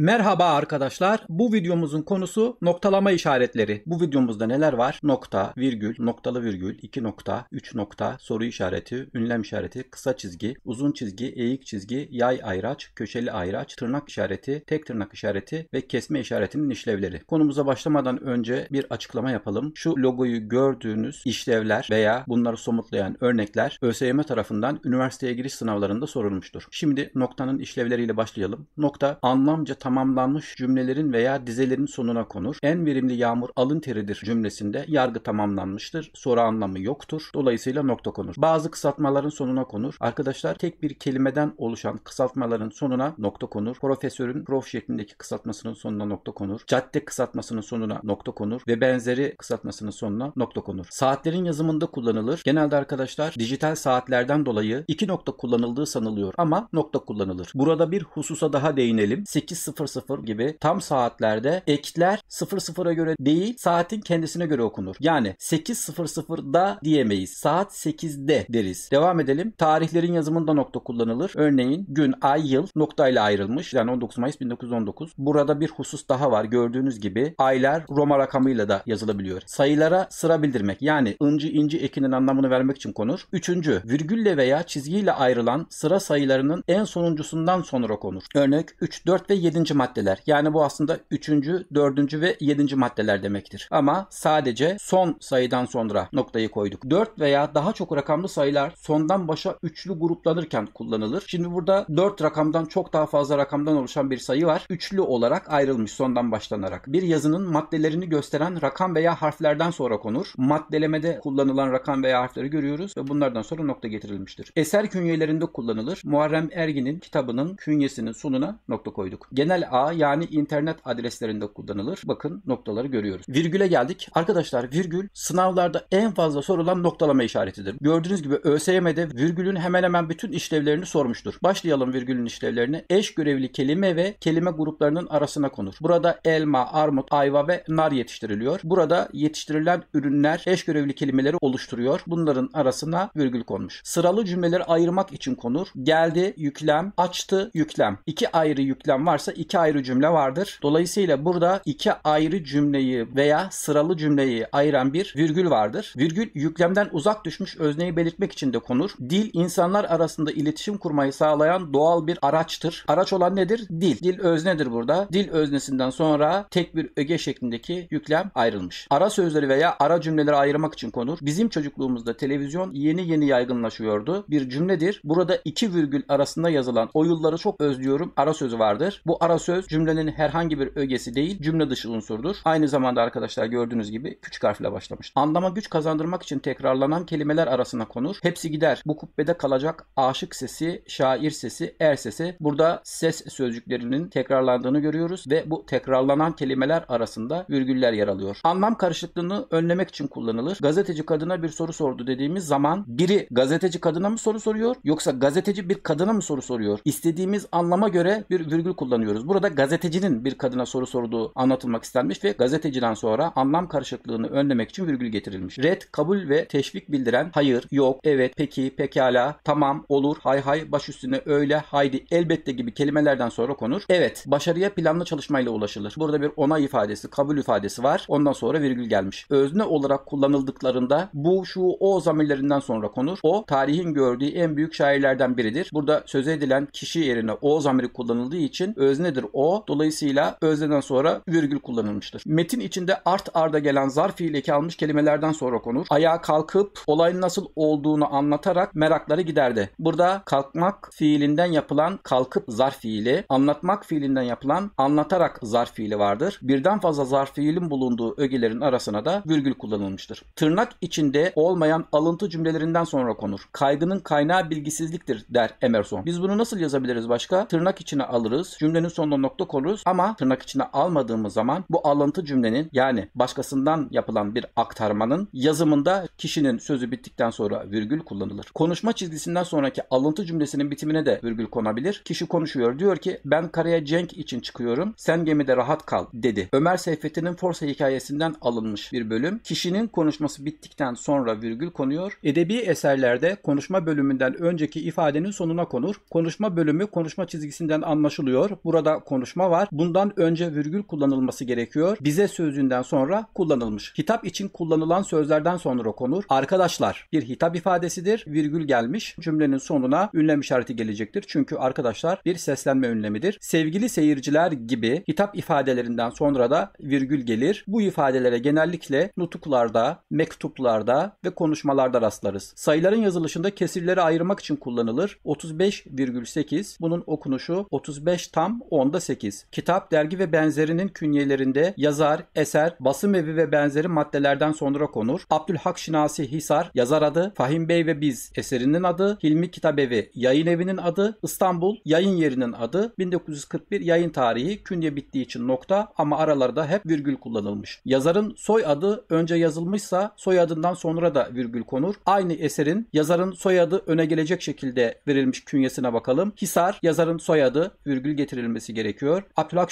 Merhaba arkadaşlar. Bu videomuzun konusu noktalama işaretleri. Bu videomuzda neler var? Nokta, virgül, noktalı virgül, iki nokta, üç nokta, soru işareti, ünlem işareti, kısa çizgi, uzun çizgi, eğik çizgi, yay ayraç, köşeli ayraç, tırnak işareti, tek tırnak işareti ve kesme işaretinin işlevleri. Konumuza başlamadan önce bir açıklama yapalım. Şu logoyu gördüğünüz işlevler veya bunları somutlayan örnekler ÖSYM tarafından üniversiteye giriş sınavlarında sorulmuştur. Şimdi noktanın işlevleriyle başlayalım. Nokta anlamca tam tamamlanmış cümlelerin veya dizelerin sonuna konur. En verimli yağmur alın teridir cümlesinde yargı tamamlanmıştır. Soru anlamı yoktur. Dolayısıyla nokta konur. Bazı kısaltmaların sonuna konur. Arkadaşlar tek bir kelimeden oluşan kısaltmaların sonuna nokta konur. Profesörün prof şeklindeki kısaltmasının sonuna nokta konur. Cadde kısaltmasının sonuna nokta konur ve benzeri kısaltmasının sonuna nokta konur. Saatlerin yazımında kullanılır. Genelde arkadaşlar dijital saatlerden dolayı iki nokta kullanıldığı sanılıyor ama nokta kullanılır. Burada bir hususa daha değinelim. 8 00 gibi tam saatlerde ekler 00'a göre değil saatin kendisine göre okunur. Yani 8.00'da diyemeyiz. Saat 8'de deriz. Devam edelim. Tarihlerin yazımında nokta kullanılır. Örneğin gün, ay, yıl noktayla ayrılmış. Yani 19 Mayıs 1919. Burada bir husus daha var. Gördüğünüz gibi aylar Roma rakamıyla da yazılabiliyor. Sayılara sıra bildirmek yani ıncı inci ekinin anlamını vermek için konur. Üçüncü, virgülle veya çizgiyle ayrılan sıra sayılarının en sonuncusundan sonra konur. Örnek 3, 4 ve 7. 6. maddeler. Yani bu aslında üçüncü, dördüncü ve yedinci maddeler demektir. Ama sadece son sayıdan sonra noktayı koyduk. Dört veya daha çok rakamlı sayılar sondan başa üçlü gruplanırken kullanılır. Şimdi burada dört rakamdan çok daha fazla rakamdan oluşan bir sayı var. Üçlü olarak ayrılmış sondan başlanarak. Bir yazının maddelerini gösteren rakam veya harflerden sonra konur. Maddelemede kullanılan rakam veya harfleri görüyoruz ve bunlardan sonra nokta getirilmiştir. Eser künyelerinde kullanılır. Muharrem Ergin'in kitabının künyesinin sonuna nokta koyduk. Genel paralel ağ yani internet adreslerinde kullanılır. Bakın noktaları görüyoruz. Virgüle geldik. Arkadaşlar virgül sınavlarda en fazla sorulan noktalama işaretidir. Gördüğünüz gibi ÖSYM'de virgülün hemen hemen bütün işlevlerini sormuştur. Başlayalım virgülün işlevlerini. Eş görevli kelime ve kelime gruplarının arasına konur. Burada elma, armut, ayva ve nar yetiştiriliyor. Burada yetiştirilen ürünler eş görevli kelimeleri oluşturuyor. Bunların arasına virgül konmuş. Sıralı cümleleri ayırmak için konur. Geldi, yüklem, açtı, yüklem. İki ayrı yüklem varsa iki iki ayrı cümle vardır. Dolayısıyla burada iki ayrı cümleyi veya sıralı cümleyi ayıran bir virgül vardır. Virgül yüklemden uzak düşmüş özneyi belirtmek için de konur. Dil insanlar arasında iletişim kurmayı sağlayan doğal bir araçtır. Araç olan nedir? Dil. Dil öznedir burada. Dil öznesinden sonra tek bir öge şeklindeki yüklem ayrılmış. Ara sözleri veya ara cümleleri ayırmak için konur. Bizim çocukluğumuzda televizyon yeni yeni yaygınlaşıyordu. Bir cümledir. Burada iki virgül arasında yazılan o yılları çok özlüyorum ara sözü vardır. Bu ara söz cümlenin herhangi bir ögesi değil, cümle dışı unsurdur. Aynı zamanda arkadaşlar gördüğünüz gibi küçük harfle başlamış. Anlama güç kazandırmak için tekrarlanan kelimeler arasına konur. Hepsi gider. Bu kubbede kalacak aşık sesi, şair sesi, er sesi. Burada ses sözcüklerinin tekrarlandığını görüyoruz ve bu tekrarlanan kelimeler arasında virgüller yer alıyor. Anlam karışıklığını önlemek için kullanılır. Gazeteci kadına bir soru sordu dediğimiz zaman biri gazeteci kadına mı soru soruyor yoksa gazeteci bir kadına mı soru soruyor? İstediğimiz anlama göre bir virgül kullanıyoruz görüyoruz. Burada gazetecinin bir kadına soru sorduğu anlatılmak istenmiş ve gazeteciden sonra anlam karışıklığını önlemek için virgül getirilmiş. Red, kabul ve teşvik bildiren hayır, yok, evet, peki, pekala, tamam, olur, hay hay, baş üstüne, öyle, haydi, elbette gibi kelimelerden sonra konur. Evet, başarıya planlı çalışmayla ulaşılır. Burada bir onay ifadesi, kabul ifadesi var. Ondan sonra virgül gelmiş. Özne olarak kullanıldıklarında bu, şu, o zamirlerinden sonra konur. O, tarihin gördüğü en büyük şairlerden biridir. Burada söz edilen kişi yerine o zamiri kullanıldığı için özne nedir? O. Dolayısıyla özneden sonra virgül kullanılmıştır. Metin içinde art arda gelen zarf fiil eki kelimelerden sonra konur. Ayağa kalkıp olayın nasıl olduğunu anlatarak merakları giderdi. Burada kalkmak fiilinden yapılan kalkıp zarf fiili, anlatmak fiilinden yapılan anlatarak zarf fiili vardır. Birden fazla zarf fiilin bulunduğu ögelerin arasına da virgül kullanılmıştır. Tırnak içinde olmayan alıntı cümlelerinden sonra konur. Kaygının kaynağı bilgisizliktir der Emerson. Biz bunu nasıl yazabiliriz başka? Tırnak içine alırız. Cümlenin sonunda nokta koruruz ama tırnak içine almadığımız zaman bu alıntı cümlenin yani başkasından yapılan bir aktarmanın yazımında kişinin sözü bittikten sonra virgül kullanılır. Konuşma çizgisinden sonraki alıntı cümlesinin bitimine de virgül konabilir. Kişi konuşuyor diyor ki ben karaya cenk için çıkıyorum sen gemide rahat kal dedi. Ömer Seyfettin'in Forsa hikayesinden alınmış bir bölüm. Kişinin konuşması bittikten sonra virgül konuyor. Edebi eserlerde konuşma bölümünden önceki ifadenin sonuna konur. Konuşma bölümü konuşma çizgisinden anlaşılıyor. Burada burada konuşma var. Bundan önce virgül kullanılması gerekiyor. Bize sözünden sonra kullanılmış. Hitap için kullanılan sözlerden sonra konur. Arkadaşlar bir hitap ifadesidir. Virgül gelmiş. Cümlenin sonuna ünlem işareti gelecektir. Çünkü arkadaşlar bir seslenme ünlemidir. Sevgili seyirciler gibi hitap ifadelerinden sonra da virgül gelir. Bu ifadelere genellikle nutuklarda, mektuplarda ve konuşmalarda rastlarız. Sayıların yazılışında kesirleri ayırmak için kullanılır. 35,8 bunun okunuşu 35 tam 10 onda 8. Kitap, dergi ve benzerinin künyelerinde yazar, eser, basım evi ve benzeri maddelerden sonra konur. Abdülhak Şinasi Hisar, yazar adı, Fahim Bey ve Biz eserinin adı, Hilmi Kitabevi yayın evinin adı, İstanbul yayın yerinin adı, 1941 yayın tarihi, künye bittiği için nokta ama aralarda hep virgül kullanılmış. Yazarın soy adı önce yazılmışsa soyadından sonra da virgül konur. Aynı eserin yazarın soyadı öne gelecek şekilde verilmiş künyesine bakalım. Hisar yazarın soyadı virgül getirilmesi olması gerekiyor. Abdülhak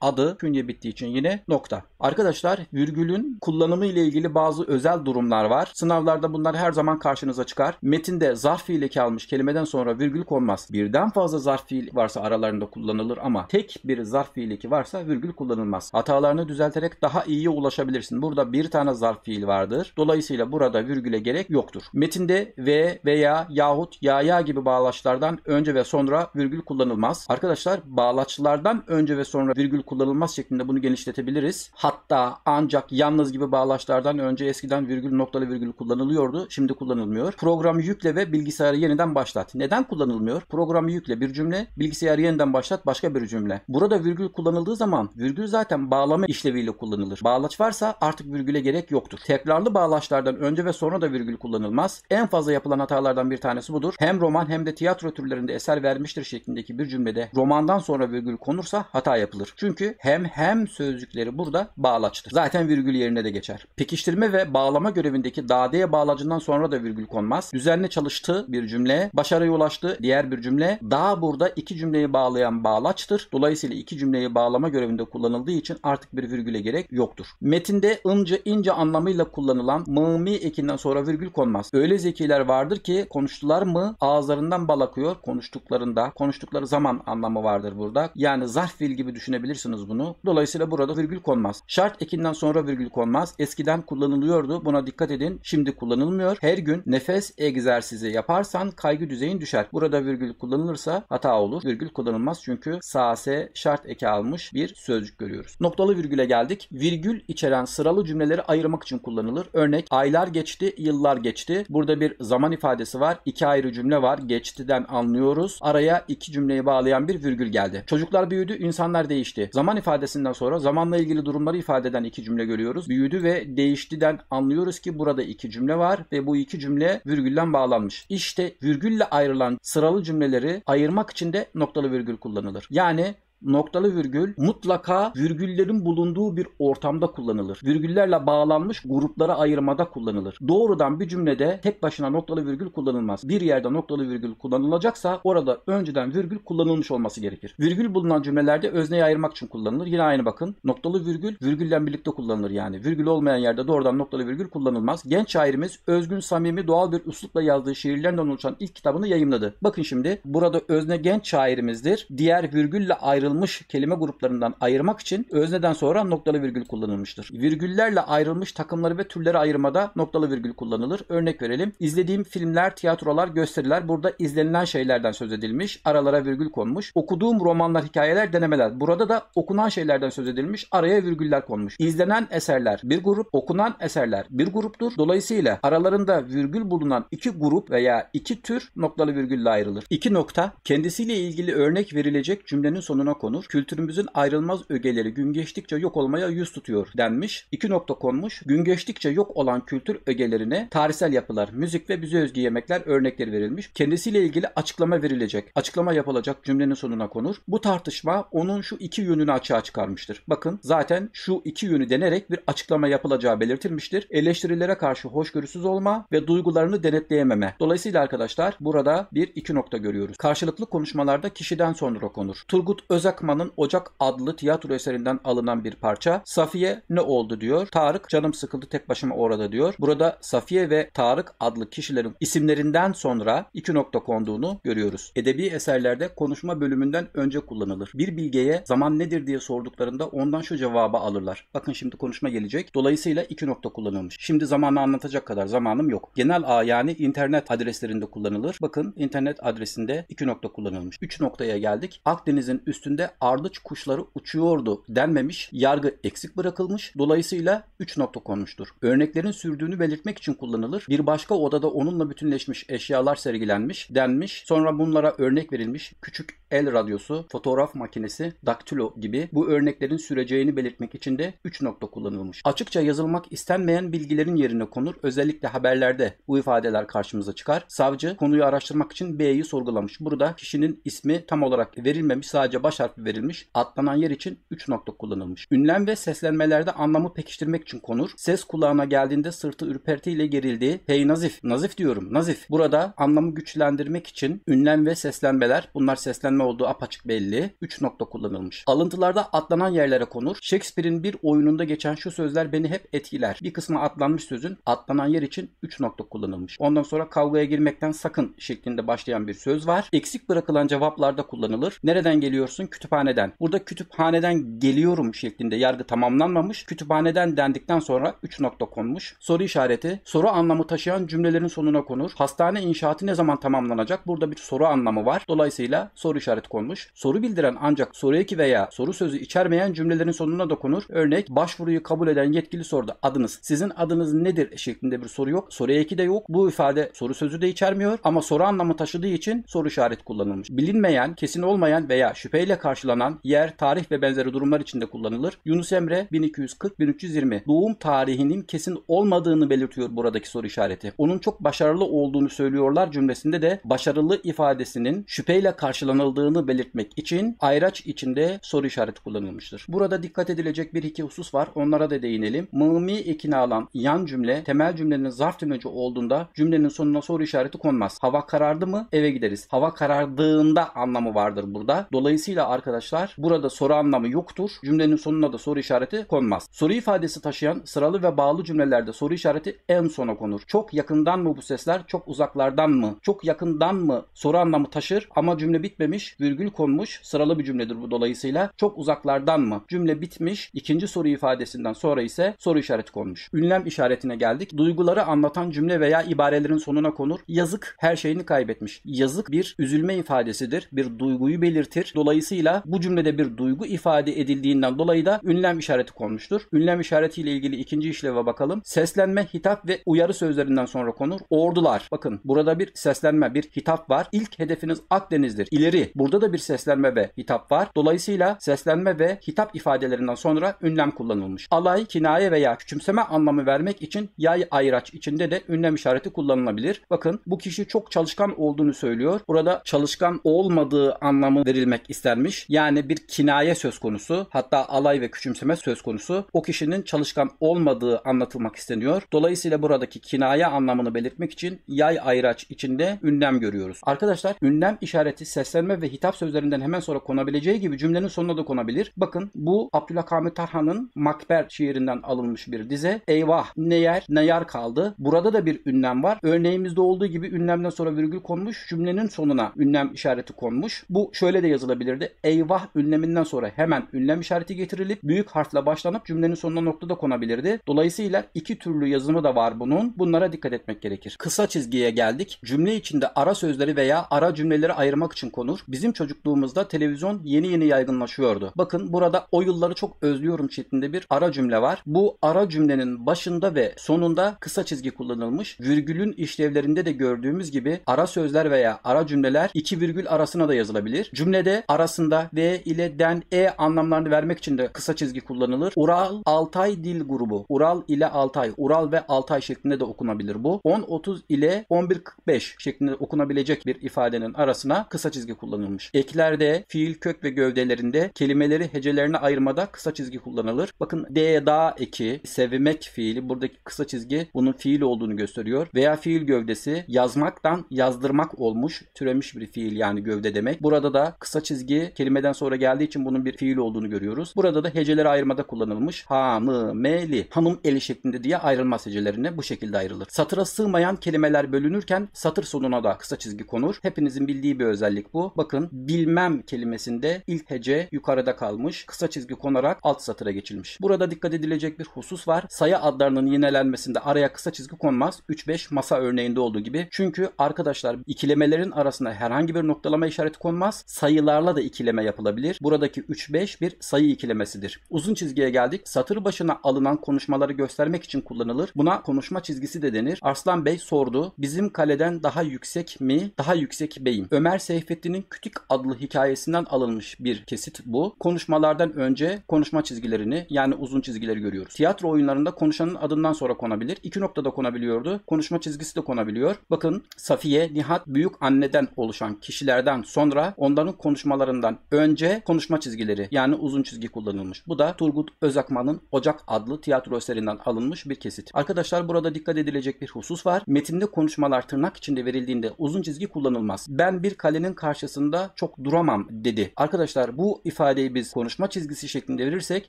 adı künye bittiği için yine nokta. Arkadaşlar virgülün kullanımı ile ilgili bazı özel durumlar var. Sınavlarda bunlar her zaman karşınıza çıkar. Metinde zarf fiili kalmış kelimeden sonra virgül konmaz. Birden fazla zarf fiil varsa aralarında kullanılır ama tek bir zarf fiili ki varsa virgül kullanılmaz. Hatalarını düzelterek daha iyiye ulaşabilirsin. Burada bir tane zarf fiil vardır. Dolayısıyla burada virgüle gerek yoktur. Metinde ve veya yahut ya ya gibi bağlaçlardan önce ve sonra virgül kullanılmaz. Arkadaşlar bağlaç bağlaçlardan önce ve sonra virgül kullanılmaz şeklinde bunu genişletebiliriz. Hatta ancak yalnız gibi bağlaçlardan önce eskiden virgül noktalı virgül kullanılıyordu. Şimdi kullanılmıyor. Programı yükle ve bilgisayarı yeniden başlat. Neden kullanılmıyor? Programı yükle bir cümle, bilgisayarı yeniden başlat başka bir cümle. Burada virgül kullanıldığı zaman virgül zaten bağlama işleviyle kullanılır. Bağlaç varsa artık virgüle gerek yoktur. Tekrarlı bağlaçlardan önce ve sonra da virgül kullanılmaz. En fazla yapılan hatalardan bir tanesi budur. Hem roman hem de tiyatro türlerinde eser vermiştir şeklindeki bir cümlede romandan sonra virgül konursa hata yapılır. Çünkü hem hem sözcükleri burada bağlaçtır. Zaten virgül yerine de geçer. Pekiştirme ve bağlama görevindeki dadeye bağlacından sonra da virgül konmaz. Düzenli çalıştı bir cümle, başarıya ulaştı diğer bir cümle. Daha burada iki cümleyi bağlayan bağlaçtır. Dolayısıyla iki cümleyi bağlama görevinde kullanıldığı için artık bir virgüle gerek yoktur. Metinde ımcı ince anlamıyla kullanılan mı ekinden sonra virgül konmaz. Öyle zekiler vardır ki konuştular mı ağızlarından bal akıyor konuştuklarında. Konuştukları zaman anlamı vardır burada burada. Yani zarf fiil gibi düşünebilirsiniz bunu. Dolayısıyla burada virgül konmaz. Şart ekinden sonra virgül konmaz. Eskiden kullanılıyordu. Buna dikkat edin. Şimdi kullanılmıyor. Her gün nefes egzersizi yaparsan kaygı düzeyin düşer. Burada virgül kullanılırsa hata olur. Virgül kullanılmaz çünkü sase şart eki almış bir sözcük görüyoruz. Noktalı virgüle geldik. Virgül içeren sıralı cümleleri ayırmak için kullanılır. Örnek aylar geçti, yıllar geçti. Burada bir zaman ifadesi var. İki ayrı cümle var. Geçtiden anlıyoruz. Araya iki cümleyi bağlayan bir virgül geldi. Çocuklar büyüdü, insanlar değişti. Zaman ifadesinden sonra zamanla ilgili durumları ifade eden iki cümle görüyoruz. Büyüdü ve değiştiden anlıyoruz ki burada iki cümle var ve bu iki cümle virgülden bağlanmış. İşte virgülle ayrılan sıralı cümleleri ayırmak için de noktalı virgül kullanılır. Yani Noktalı virgül mutlaka virgüllerin bulunduğu bir ortamda kullanılır. Virgüllerle bağlanmış gruplara ayırmada kullanılır. Doğrudan bir cümlede tek başına noktalı virgül kullanılmaz. Bir yerde noktalı virgül kullanılacaksa orada önceden virgül kullanılmış olması gerekir. Virgül bulunan cümlelerde özneyi ayırmak için kullanılır. Yine aynı bakın. Noktalı virgül virgülle birlikte kullanılır yani. Virgül olmayan yerde doğrudan noktalı virgül kullanılmaz. Genç şairimiz özgün, samimi, doğal bir üslupla yazdığı şiirlerden oluşan ilk kitabını yayımladı. Bakın şimdi burada özne genç şairimizdir. Diğer virgülle ayrı ayrılmış kelime gruplarından ayırmak için özneden sonra noktalı virgül kullanılmıştır. Virgüllerle ayrılmış takımları ve türleri ayırmada noktalı virgül kullanılır. Örnek verelim. İzlediğim filmler, tiyatrolar, gösteriler burada izlenilen şeylerden söz edilmiş. Aralara virgül konmuş. Okuduğum romanlar, hikayeler, denemeler. Burada da okunan şeylerden söz edilmiş. Araya virgüller konmuş. İzlenen eserler bir grup, okunan eserler bir gruptur. Dolayısıyla aralarında virgül bulunan iki grup veya iki tür noktalı virgülle ayrılır. İki nokta kendisiyle ilgili örnek verilecek cümlenin sonuna konur. Kültürümüzün ayrılmaz ögeleri gün geçtikçe yok olmaya yüz tutuyor denmiş. İki nokta konmuş. Gün geçtikçe yok olan kültür ögelerine tarihsel yapılar, müzik ve bize özgü yemekler örnekleri verilmiş. Kendisiyle ilgili açıklama verilecek. Açıklama yapılacak cümlenin sonuna konur. Bu tartışma onun şu iki yönünü açığa çıkarmıştır. Bakın zaten şu iki yönü denerek bir açıklama yapılacağı belirtilmiştir. Eleştirilere karşı hoşgörüsüz olma ve duygularını denetleyememe. Dolayısıyla arkadaşlar burada bir iki nokta görüyoruz. Karşılıklı konuşmalarda kişiden sonra konur. Turgut Özel Göz Akman'ın Ocak adlı tiyatro eserinden alınan bir parça. Safiye ne oldu diyor. Tarık canım sıkıldı tek başıma orada diyor. Burada Safiye ve Tarık adlı kişilerin isimlerinden sonra iki nokta konduğunu görüyoruz. Edebi eserlerde konuşma bölümünden önce kullanılır. Bir bilgeye zaman nedir diye sorduklarında ondan şu cevabı alırlar. Bakın şimdi konuşma gelecek. Dolayısıyla iki nokta kullanılmış. Şimdi zamanı anlatacak kadar zamanım yok. Genel ağ yani internet adreslerinde kullanılır. Bakın internet adresinde iki nokta kullanılmış. Üç noktaya geldik. Akdeniz'in üstünde üzerinde ardıç kuşları uçuyordu denmemiş, yargı eksik bırakılmış, dolayısıyla 3 nokta konmuştur. Örneklerin sürdüğünü belirtmek için kullanılır. Bir başka odada onunla bütünleşmiş eşyalar sergilenmiş denmiş. Sonra bunlara örnek verilmiş. Küçük el radyosu, fotoğraf makinesi, daktilo gibi bu örneklerin süreceğini belirtmek için de 3 nokta kullanılmış. Açıkça yazılmak istenmeyen bilgilerin yerine konur. Özellikle haberlerde bu ifadeler karşımıza çıkar. Savcı konuyu araştırmak için B'yi sorgulamış. Burada kişinin ismi tam olarak verilmemiş sadece baş harfi verilmiş. Atlanan yer için 3 nokta kullanılmış. Ünlem ve seslenmelerde anlamı pekiştirmek için konur. Ses kulağına geldiğinde sırtı ürpertiyle gerildiği hey nazif, nazif diyorum nazif. Burada anlamı güçlendirmek için ünlem ve seslenmeler bunlar seslenme olduğu apaçık belli. 3 nokta kullanılmış. Alıntılarda atlanan yerlere konur. Shakespeare'in bir oyununda geçen şu sözler beni hep etkiler. Bir kısmı atlanmış sözün atlanan yer için 3 nokta kullanılmış. Ondan sonra kavgaya girmekten sakın şeklinde başlayan bir söz var. Eksik bırakılan cevaplarda kullanılır. Nereden geliyorsun? kütüphaneden. Burada kütüphaneden geliyorum şeklinde yargı tamamlanmamış. Kütüphaneden dendikten sonra 3 nokta konmuş. Soru işareti soru anlamı taşıyan cümlelerin sonuna konur. Hastane inşaatı ne zaman tamamlanacak? Burada bir soru anlamı var. Dolayısıyla soru işareti konmuş. Soru bildiren ancak soru eki veya soru sözü içermeyen cümlelerin sonuna dokunur. Örnek başvuruyu kabul eden yetkili sordu. adınız. Sizin adınız nedir şeklinde bir soru yok. Soru eki de yok. Bu ifade soru sözü de içermiyor ama soru anlamı taşıdığı için soru işareti kullanılmış. Bilinmeyen, kesin olmayan veya şüpheyle karşılanan yer, tarih ve benzeri durumlar içinde kullanılır. Yunus Emre 1240-1320 doğum tarihinin kesin olmadığını belirtiyor buradaki soru işareti. Onun çok başarılı olduğunu söylüyorlar cümlesinde de başarılı ifadesinin şüpheyle karşılanıldığını belirtmek için ayraç içinde soru işareti kullanılmıştır. Burada dikkat edilecek bir iki husus var. Onlara da değinelim. Mımi ekini alan yan cümle temel cümlenin zarf tümleci olduğunda cümlenin sonuna soru işareti konmaz. Hava karardı mı eve gideriz. Hava karardığında anlamı vardır burada. Dolayısıyla arkadaşlar burada soru anlamı yoktur. Cümlenin sonuna da soru işareti konmaz. Soru ifadesi taşıyan sıralı ve bağlı cümlelerde soru işareti en sona konur. Çok yakından mı bu sesler, çok uzaklardan mı, çok yakından mı soru anlamı taşır ama cümle bitmemiş, virgül konmuş, sıralı bir cümledir bu dolayısıyla. Çok uzaklardan mı? Cümle bitmiş, ikinci soru ifadesinden sonra ise soru işareti konmuş. Ünlem işaretine geldik. Duyguları anlatan cümle veya ibarelerin sonuna konur. Yazık her şeyini kaybetmiş. Yazık bir üzülme ifadesidir, bir duyguyu belirtir. Dolayısıyla Dolayısıyla bu cümlede bir duygu ifade edildiğinden dolayı da ünlem işareti konmuştur. Ünlem işaretiyle ilgili ikinci işleve bakalım. Seslenme, hitap ve uyarı sözlerinden sonra konur. Ordular. Bakın burada bir seslenme, bir hitap var. İlk hedefiniz Akdeniz'dir. İleri. Burada da bir seslenme ve hitap var. Dolayısıyla seslenme ve hitap ifadelerinden sonra ünlem kullanılmış. Alay, kinaye veya küçümseme anlamı vermek için yay ayraç içinde de ünlem işareti kullanılabilir. Bakın bu kişi çok çalışkan olduğunu söylüyor. Burada çalışkan olmadığı anlamı verilmek istenmiş edilmiş. Yani bir kinaye söz konusu. Hatta alay ve küçümseme söz konusu. O kişinin çalışkan olmadığı anlatılmak isteniyor. Dolayısıyla buradaki kinaye anlamını belirtmek için yay ayraç içinde ünlem görüyoruz. Arkadaşlar ünlem işareti seslenme ve hitap sözlerinden hemen sonra konabileceği gibi cümlenin sonuna da konabilir. Bakın bu Abdülhakami Tarhan'ın Makber şiirinden alınmış bir dize. Eyvah ne yer ne yar kaldı. Burada da bir ünlem var. Örneğimizde olduğu gibi ünlemden sonra virgül konmuş. Cümlenin sonuna ünlem işareti konmuş. Bu şöyle de yazılabilirdi eyvah ünleminden sonra hemen ünlem işareti getirilip büyük harfle başlanıp cümlenin sonuna nokta da konabilirdi. Dolayısıyla iki türlü yazımı da var bunun. Bunlara dikkat etmek gerekir. Kısa çizgiye geldik. Cümle içinde ara sözleri veya ara cümleleri ayırmak için konur. Bizim çocukluğumuzda televizyon yeni yeni yaygınlaşıyordu. Bakın burada o yılları çok özlüyorum şeklinde bir ara cümle var. Bu ara cümlenin başında ve sonunda kısa çizgi kullanılmış. Virgülün işlevlerinde de gördüğümüz gibi ara sözler veya ara cümleler iki virgül arasına da yazılabilir. Cümlede arasında aslında V ile den E anlamlarını vermek için de kısa çizgi kullanılır. Ural Altay Dil Grubu. Ural ile Altay. Ural ve Altay şeklinde de okunabilir bu. 10.30 ile 11.45 şeklinde okunabilecek bir ifadenin arasına kısa çizgi kullanılmış. Eklerde, fiil kök ve gövdelerinde kelimeleri hecelerine ayırmada kısa çizgi kullanılır. Bakın D, da eki, sevmek fiili buradaki kısa çizgi bunun fiil olduğunu gösteriyor. Veya fiil gövdesi yazmaktan yazdırmak olmuş. Türemiş bir fiil yani gövde demek. Burada da kısa çizgi kelimeden sonra geldiği için bunun bir fiil olduğunu görüyoruz. Burada da hecelere ayırmada kullanılmış. Hanımeli, hanım eli şeklinde diye ayrılmaz hecelerine bu şekilde ayrılır. Satıra sığmayan kelimeler bölünürken satır sonuna da kısa çizgi konur. Hepinizin bildiği bir özellik bu. Bakın bilmem kelimesinde ilk hece yukarıda kalmış. Kısa çizgi konarak alt satıra geçilmiş. Burada dikkat edilecek bir husus var. Sayı adlarının yinelenmesinde araya kısa çizgi konmaz. 3-5 masa örneğinde olduğu gibi. Çünkü arkadaşlar ikilemelerin arasında herhangi bir noktalama işareti konmaz. Sayılarla da ikile ikileme yapılabilir. Buradaki 3-5 bir sayı ikilemesidir. Uzun çizgiye geldik. Satır başına alınan konuşmaları göstermek için kullanılır. Buna konuşma çizgisi de denir. Arslan Bey sordu. Bizim kaleden daha yüksek mi? Daha yüksek beyim. Ömer Seyfettin'in Kütük adlı hikayesinden alınmış bir kesit bu. Konuşmalardan önce konuşma çizgilerini yani uzun çizgileri görüyoruz. Tiyatro oyunlarında konuşanın adından sonra konabilir. İki noktada konabiliyordu. Konuşma çizgisi de konabiliyor. Bakın Safiye, Nihat büyük anneden oluşan kişilerden sonra onların konuşmalarından önce konuşma çizgileri yani uzun çizgi kullanılmış. Bu da Turgut Özakman'ın Ocak adlı tiyatro eserinden alınmış bir kesit. Arkadaşlar burada dikkat edilecek bir husus var. Metinde konuşmalar tırnak içinde verildiğinde uzun çizgi kullanılmaz. Ben bir kalenin karşısında çok duramam dedi. Arkadaşlar bu ifadeyi biz konuşma çizgisi şeklinde verirsek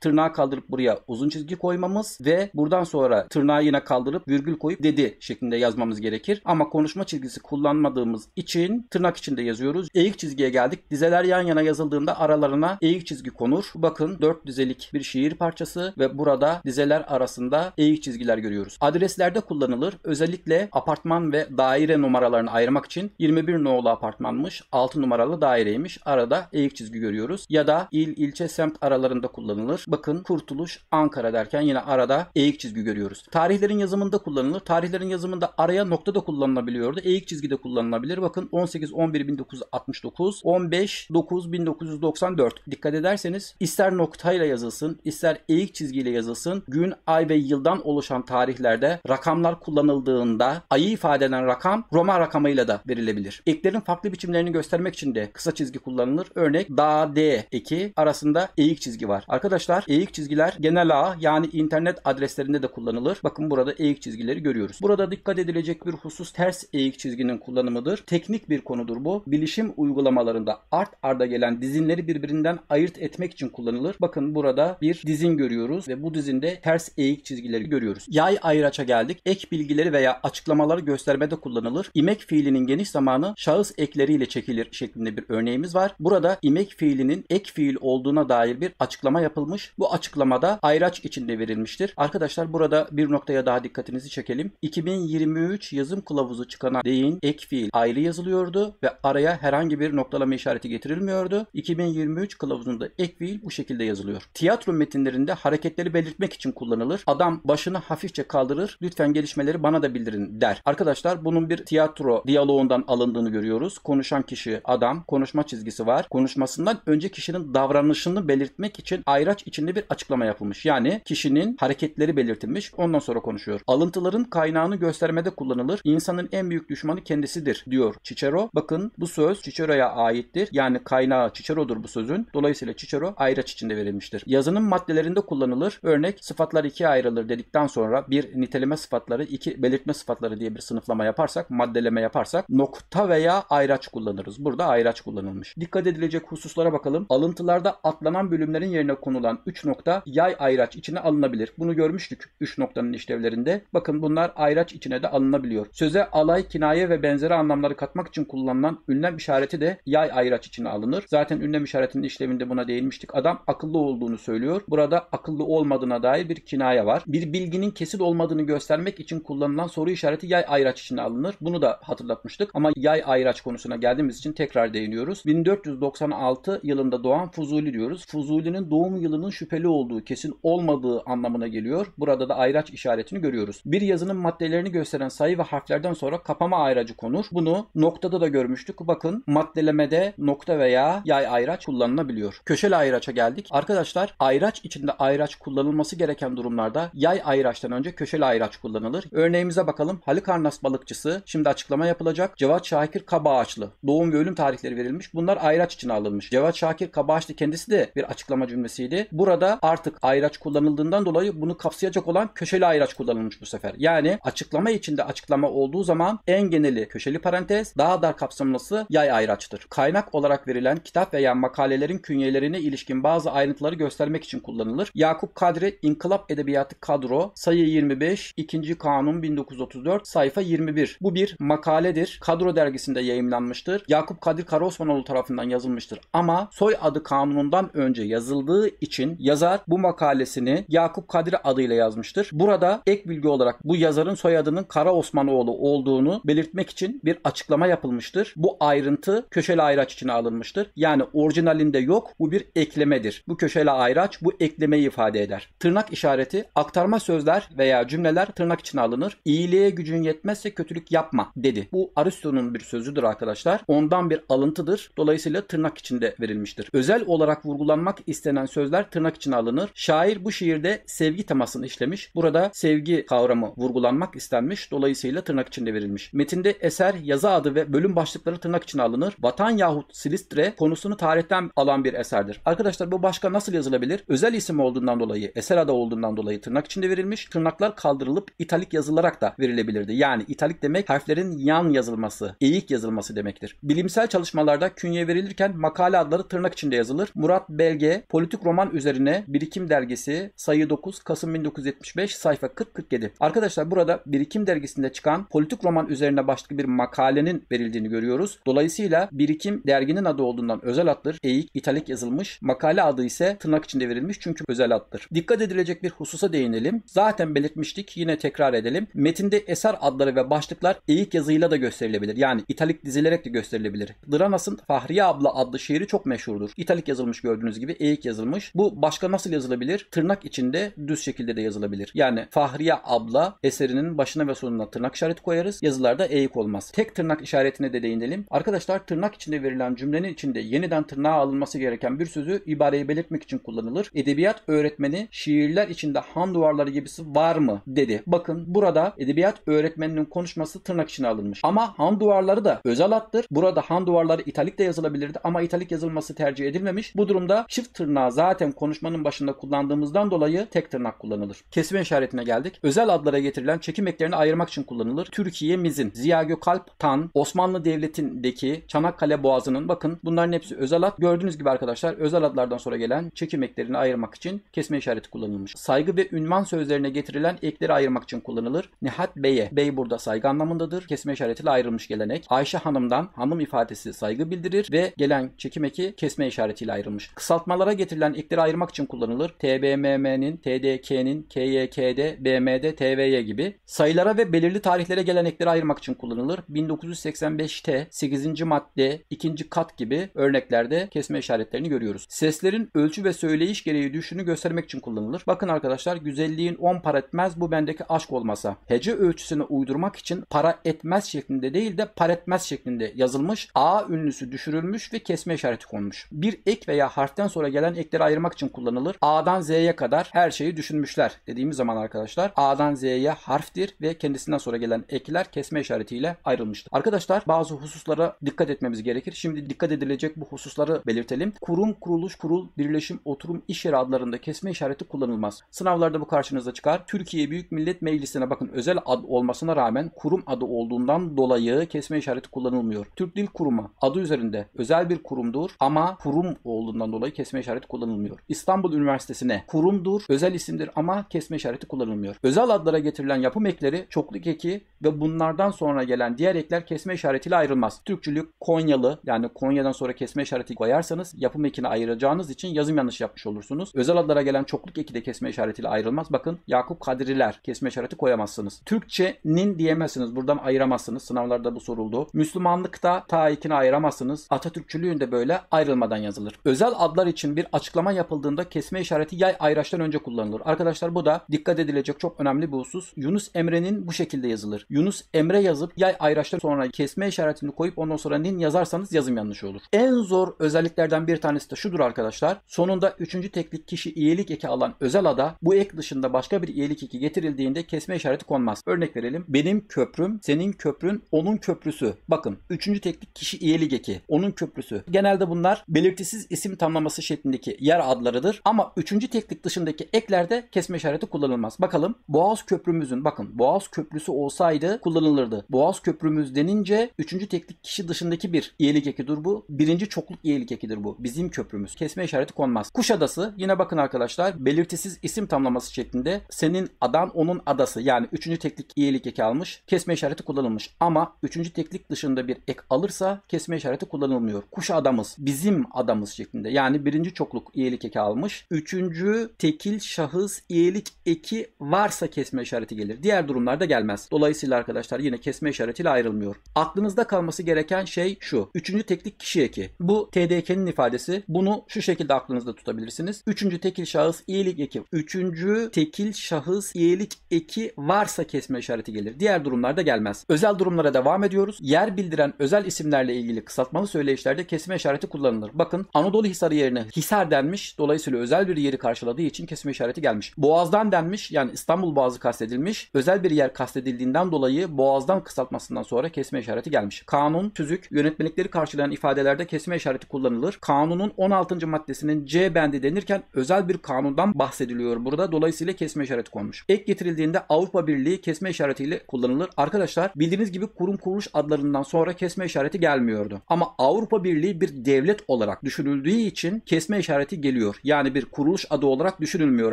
tırnağı kaldırıp buraya uzun çizgi koymamız ve buradan sonra tırnağı yine kaldırıp virgül koyup dedi şeklinde yazmamız gerekir. Ama konuşma çizgisi kullanmadığımız için tırnak içinde yazıyoruz. Eğik çizgiye geldik. Dizeler yan yana yaz yazıldığında aralarına eğik çizgi konur. Bakın 4 dizelik bir şiir parçası ve burada dizeler arasında eğik çizgiler görüyoruz. Adreslerde kullanılır. Özellikle apartman ve daire numaralarını ayırmak için 21 no'lu apartmanmış, 6 numaralı daireymiş. Arada eğik çizgi görüyoruz. Ya da il, ilçe, semt aralarında kullanılır. Bakın Kurtuluş, Ankara derken yine arada eğik çizgi görüyoruz. Tarihlerin yazımında kullanılır. Tarihlerin yazımında araya nokta da kullanılabiliyordu. Eğik çizgi de kullanılabilir. Bakın 18 11 1969, 15 9 1969 1994. Dikkat ederseniz ister noktayla yazılsın, ister eğik çizgiyle yazılsın, gün, ay ve yıldan oluşan tarihlerde rakamlar kullanıldığında ayı ifade eden rakam Roma rakamıyla da verilebilir. Eklerin farklı biçimlerini göstermek için de kısa çizgi kullanılır. Örnek da d eki arasında eğik çizgi var. Arkadaşlar eğik çizgiler genel ağ yani internet adreslerinde de kullanılır. Bakın burada eğik çizgileri görüyoruz. Burada dikkat edilecek bir husus ters eğik çizginin kullanımıdır. Teknik bir konudur bu. Bilişim uygulamalarında art arda gelen yani dizinleri birbirinden ayırt etmek için kullanılır. Bakın burada bir dizin görüyoruz ve bu dizinde ters eğik çizgileri görüyoruz. Yay ayraça geldik. Ek bilgileri veya açıklamaları göstermede kullanılır. İmek fiilinin geniş zamanı şahıs ekleriyle çekilir şeklinde bir örneğimiz var. Burada imek fiilinin ek fiil olduğuna dair bir açıklama yapılmış. Bu açıklamada ayraç içinde verilmiştir. Arkadaşlar burada bir noktaya daha dikkatinizi çekelim. 2023 yazım kılavuzu çıkana değin ek fiil ayrı yazılıyordu ve araya herhangi bir noktalama işareti getirilmiyordu kılavuzları 2023 kılavuzunda ek fiil bu şekilde yazılıyor. Tiyatro metinlerinde hareketleri belirtmek için kullanılır. Adam başını hafifçe kaldırır. Lütfen gelişmeleri bana da bildirin der. Arkadaşlar bunun bir tiyatro diyaloğundan alındığını görüyoruz. Konuşan kişi adam, konuşma çizgisi var. Konuşmasından önce kişinin davranışını belirtmek için ayraç içinde bir açıklama yapılmış. Yani kişinin hareketleri belirtilmiş. Ondan sonra konuşuyor. Alıntıların kaynağını göstermede kullanılır. İnsanın en büyük düşmanı kendisidir diyor Cicero. Bakın bu söz Cicero'ya aittir. Yani kaynağı kaynağı Cicero'dur bu sözün. Dolayısıyla Cicero ayraç içinde verilmiştir. Yazının maddelerinde kullanılır. Örnek sıfatlar ikiye ayrılır dedikten sonra bir niteleme sıfatları, iki belirtme sıfatları diye bir sınıflama yaparsak, maddeleme yaparsak nokta veya ayraç kullanırız. Burada ayraç kullanılmış. Dikkat edilecek hususlara bakalım. Alıntılarda atlanan bölümlerin yerine konulan 3 nokta yay ayraç içine alınabilir. Bunu görmüştük 3 noktanın işlevlerinde. Bakın bunlar ayraç içine de alınabiliyor. Söze alay, kinaye ve benzeri anlamları katmak için kullanılan ünlem işareti de yay ayraç içine alınır. Zaten Zaten ünlem işaretinin işleminde buna değinmiştik. Adam akıllı olduğunu söylüyor. Burada akıllı olmadığına dair bir kinaya var. Bir bilginin kesit olmadığını göstermek için kullanılan soru işareti yay ayraç için alınır. Bunu da hatırlatmıştık ama yay ayraç konusuna geldiğimiz için tekrar değiniyoruz. 1496 yılında doğan Fuzuli diyoruz. Fuzuli'nin doğum yılının şüpheli olduğu, kesin olmadığı anlamına geliyor. Burada da ayraç işaretini görüyoruz. Bir yazının maddelerini gösteren sayı ve harflerden sonra kapama ayracı konur. Bunu noktada da görmüştük. Bakın maddelemede nokta veya yay ayraç kullanılabiliyor. Köşeli ayraça geldik. Arkadaşlar ayraç içinde ayraç kullanılması gereken durumlarda yay ayraçtan önce köşeli ayraç kullanılır. Örneğimize bakalım. Halikarnas balıkçısı şimdi açıklama yapılacak. Cevat Şakir Kabağaçlı. Doğum ve ölüm tarihleri verilmiş. Bunlar ayraç için alınmış. Cevat Şakir Kabağaçlı kendisi de bir açıklama cümlesiydi. Burada artık ayraç kullanıldığından dolayı bunu kapsayacak olan köşeli ayraç kullanılmış bu sefer. Yani açıklama içinde açıklama olduğu zaman en geneli köşeli parantez, daha dar kapsamlısı yay ayraçtır. Kaynak olarak verilen kitap kitap veya makalelerin künyelerine ilişkin bazı ayrıntıları göstermek için kullanılır. Yakup Kadri, İnkılap Edebiyatı Kadro, sayı 25, 2. Kanun 1934, sayfa 21. Bu bir makaledir. Kadro dergisinde yayımlanmıştır. Yakup Kadri Karaosmanoğlu tarafından yazılmıştır. Ama soy adı kanunundan önce yazıldığı için yazar bu makalesini Yakup Kadri adıyla yazmıştır. Burada ek bilgi olarak bu yazarın soyadının Kara Osmanoğlu olduğunu belirtmek için bir açıklama yapılmıştır. Bu ayrıntı köşeli ayraç içine alınmıştır. Yani yani orijinalinde yok. Bu bir eklemedir. Bu köşeli ayraç bu eklemeyi ifade eder. Tırnak işareti aktarma sözler veya cümleler tırnak içine alınır. İyiliğe gücün yetmezse kötülük yapma dedi. Bu Aristo'nun bir sözüdür arkadaşlar. Ondan bir alıntıdır. Dolayısıyla tırnak içinde verilmiştir. Özel olarak vurgulanmak istenen sözler tırnak içine alınır. Şair bu şiirde sevgi temasını işlemiş. Burada sevgi kavramı vurgulanmak istenmiş. Dolayısıyla tırnak içinde verilmiş. Metinde eser, yazı adı ve bölüm başlıkları tırnak içine alınır. Vatan yahut Silistre konu konusunu tarihten alan bir eserdir. Arkadaşlar bu başka nasıl yazılabilir? Özel isim olduğundan dolayı, eser adı olduğundan dolayı tırnak içinde verilmiş. Tırnaklar kaldırılıp italik yazılarak da verilebilirdi. Yani italik demek harflerin yan yazılması, eğik yazılması demektir. Bilimsel çalışmalarda künye verilirken makale adları tırnak içinde yazılır. Murat Belge, politik roman üzerine Birikim Dergisi, sayı 9, Kasım 1975, sayfa 40-47. Arkadaşlar burada Birikim Dergisi'nde çıkan politik roman üzerine başlıklı bir makalenin verildiğini görüyoruz. Dolayısıyla Birikim derginin adı olduğundan kullanılan özel addır. Eğik, italik yazılmış. Makale adı ise tırnak içinde verilmiş çünkü özel addır. Dikkat edilecek bir hususa değinelim. Zaten belirtmiştik yine tekrar edelim. Metinde eser adları ve başlıklar eğik yazıyla da gösterilebilir. Yani italik dizilerek de gösterilebilir. Dranas'ın Fahriye Abla adlı şiiri çok meşhurdur. İtalik yazılmış gördüğünüz gibi eğik yazılmış. Bu başka nasıl yazılabilir? Tırnak içinde düz şekilde de yazılabilir. Yani Fahriye Abla eserinin başına ve sonuna tırnak işareti koyarız. Yazılarda eğik olmaz. Tek tırnak işaretine de değinelim. Arkadaşlar tırnak içinde verilen cümlenin içinde yeniden tırnağa alınması gereken bir sözü ibareyi belirtmek için kullanılır. Edebiyat öğretmeni şiirler içinde han duvarları gibisi var mı dedi. Bakın burada edebiyat öğretmeninin konuşması tırnak içine alınmış. Ama han duvarları da özel attır. Burada han duvarları italik de yazılabilirdi ama italik yazılması tercih edilmemiş. Bu durumda çift tırnağı zaten konuşmanın başında kullandığımızdan dolayı tek tırnak kullanılır. Kesme işaretine geldik. Özel adlara getirilen çekim eklerini ayırmak için kullanılır. Türkiye mizin, Ziya Gökalp, Tan, Osmanlı Devleti'ndeki Çanakkale Boğazı'nın bakın bunlar ne hepsi özel ad. Gördüğünüz gibi arkadaşlar özel adlardan sonra gelen çekim ayırmak için kesme işareti kullanılmış. Saygı ve ünvan sözlerine getirilen ekleri ayırmak için kullanılır. Nihat Bey'e. Bey burada saygı anlamındadır. Kesme işaretiyle ayrılmış gelenek Ayşe Hanım'dan hanım ifadesi saygı bildirir ve gelen çekim eki kesme işaretiyle ayrılmış. Kısaltmalara getirilen ekleri ayırmak için kullanılır. TBMM'nin, TDK'nin, KYK'de, BM'de, TVY gibi. Sayılara ve belirli tarihlere gelen ekleri ayırmak için kullanılır. 1985'te 8. madde, 2. kat gibi örnek örneklerde kesme işaretlerini görüyoruz. Seslerin ölçü ve söyleyiş gereği düşünü göstermek için kullanılır. Bakın arkadaşlar güzelliğin 10 para etmez bu bendeki aşk olmasa. Hece ölçüsünü uydurmak için para etmez şeklinde değil de para etmez şeklinde yazılmış. A ünlüsü düşürülmüş ve kesme işareti konmuş. Bir ek veya harften sonra gelen ekleri ayırmak için kullanılır. A'dan Z'ye kadar her şeyi düşünmüşler dediğimiz zaman arkadaşlar A'dan Z'ye harftir ve kendisinden sonra gelen ekler kesme işaretiyle ayrılmıştır. Arkadaşlar bazı hususlara dikkat etmemiz gerekir. Şimdi dikkat edilecek bu hususları belirtelim. Kurum, kuruluş, kurul, birleşim, oturum, iş yeri adlarında kesme işareti kullanılmaz. Sınavlarda bu karşınıza çıkar. Türkiye Büyük Millet Meclisi'ne bakın özel ad olmasına rağmen kurum adı olduğundan dolayı kesme işareti kullanılmıyor. Türk Dil Kurumu adı üzerinde özel bir kurumdur ama kurum olduğundan dolayı kesme işareti kullanılmıyor. İstanbul Üniversitesi'ne kurumdur, özel isimdir ama kesme işareti kullanılmıyor. Özel adlara getirilen yapım ekleri çokluk eki ve bunlardan sonra gelen diğer ekler kesme işaretiyle ayrılmaz. Türkçülük Konyalı yani Konya'dan sonra kesme kesme işareti koyarsanız yapım ekini ayıracağınız için yazım yanlış yapmış olursunuz. Özel adlara gelen çokluk eki de kesme işaretiyle ayrılmaz. Bakın Yakup Kadriler kesme işareti koyamazsınız. Türkçenin diyemezsiniz. Buradan ayıramazsınız. Sınavlarda bu soruldu. Müslümanlıkta ta ikini ayıramazsınız. Atatürkçülüğün böyle ayrılmadan yazılır. Özel adlar için bir açıklama yapıldığında kesme işareti yay ayraçtan önce kullanılır. Arkadaşlar bu da dikkat edilecek çok önemli bir husus. Yunus Emre'nin bu şekilde yazılır. Yunus Emre yazıp yay ayraçtan sonra kesme işaretini koyup ondan sonra nin yazarsanız yazım yanlış olur. En en zor özelliklerden bir tanesi de şudur arkadaşlar. Sonunda üçüncü teklik kişi iyilik eki alan özel ada bu ek dışında başka bir iyilik eki getirildiğinde kesme işareti konmaz. Örnek verelim. Benim köprüm, senin köprün, onun köprüsü. Bakın üçüncü teklik kişi iyilik eki, onun köprüsü. Genelde bunlar belirtisiz isim tamlaması şeklindeki yer adlarıdır. Ama üçüncü teklik dışındaki eklerde kesme işareti kullanılmaz. Bakalım Boğaz Köprümüzün bakın Boğaz Köprüsü olsaydı kullanılırdı. Boğaz Köprümüz denince üçüncü teklik kişi dışındaki bir iyilik dur bu. Birinci Birinci çokluk yeğlik ekidir bu. Bizim köprümüz. Kesme işareti konmaz. Kuşadası yine bakın arkadaşlar belirtisiz isim tamlaması şeklinde senin adan onun adası yani üçüncü teklik yeğlik eki almış. Kesme işareti kullanılmış. Ama üçüncü teklik dışında bir ek alırsa kesme işareti kullanılmıyor. Kuş adamız. Bizim adamız şeklinde. Yani birinci çokluk yeğlik eki almış. Üçüncü tekil şahıs yeğlik eki varsa kesme işareti gelir. Diğer durumlarda gelmez. Dolayısıyla arkadaşlar yine kesme işaretiyle ayrılmıyor. Aklınızda kalması gereken şey şu. Üçüncü teklik kişi eki. Bu TDK'nin ifadesi. Bunu şu şekilde aklınızda tutabilirsiniz. Üçüncü tekil şahıs iyilik eki. Üçüncü tekil şahıs iyilik eki varsa kesme işareti gelir. Diğer durumlarda gelmez. Özel durumlara devam ediyoruz. Yer bildiren özel isimlerle ilgili kısaltmalı söyleyişlerde kesme işareti kullanılır. Bakın Anadolu Hisarı yerine Hisar denmiş. Dolayısıyla özel bir yeri karşıladığı için kesme işareti gelmiş. Boğaz'dan denmiş. Yani İstanbul Boğazı kastedilmiş. Özel bir yer kastedildiğinden dolayı Boğaz'dan kısaltmasından sonra kesme işareti gelmiş. Kanun, tüzük, yönetmelikleri karşılayan ifadelerde kesme kesme işareti kullanılır. Kanunun 16. maddesinin C bendi denirken özel bir kanundan bahsediliyor burada. Dolayısıyla kesme işareti konmuş. Ek getirildiğinde Avrupa Birliği kesme işaretiyle kullanılır. Arkadaşlar bildiğiniz gibi kurum kuruluş adlarından sonra kesme işareti gelmiyordu. Ama Avrupa Birliği bir devlet olarak düşünüldüğü için kesme işareti geliyor. Yani bir kuruluş adı olarak düşünülmüyor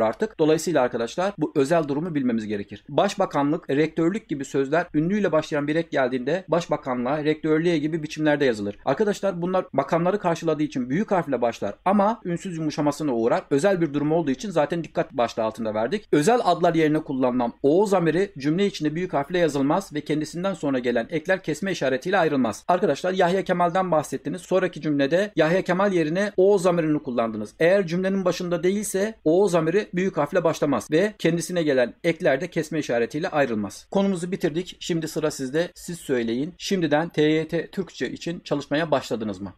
artık. Dolayısıyla arkadaşlar bu özel durumu bilmemiz gerekir. Başbakanlık, rektörlük gibi sözler ünlüyle başlayan bir ek geldiğinde başbakanlığa, rektörlüğe gibi biçimlerde yazılır. Arkadaşlar bunlar Bakanları karşıladığı için büyük harfle başlar ama ünsüz yumuşamasına uğrar. Özel bir durum olduğu için zaten dikkat başlığı altında verdik. Özel adlar yerine kullanılan o zamiri cümle içinde büyük harfle yazılmaz ve kendisinden sonra gelen ekler kesme işaretiyle ayrılmaz. Arkadaşlar Yahya Kemal'den bahsettiniz. Sonraki cümlede Yahya Kemal yerine o zamirini kullandınız. Eğer cümlenin başında değilse o zamiri büyük harfle başlamaz ve kendisine gelen ekler de kesme işaretiyle ayrılmaz. Konumuzu bitirdik. Şimdi sıra sizde. Siz söyleyin. Şimdiden TYT Türkçe için çalışmaya başladınız mı?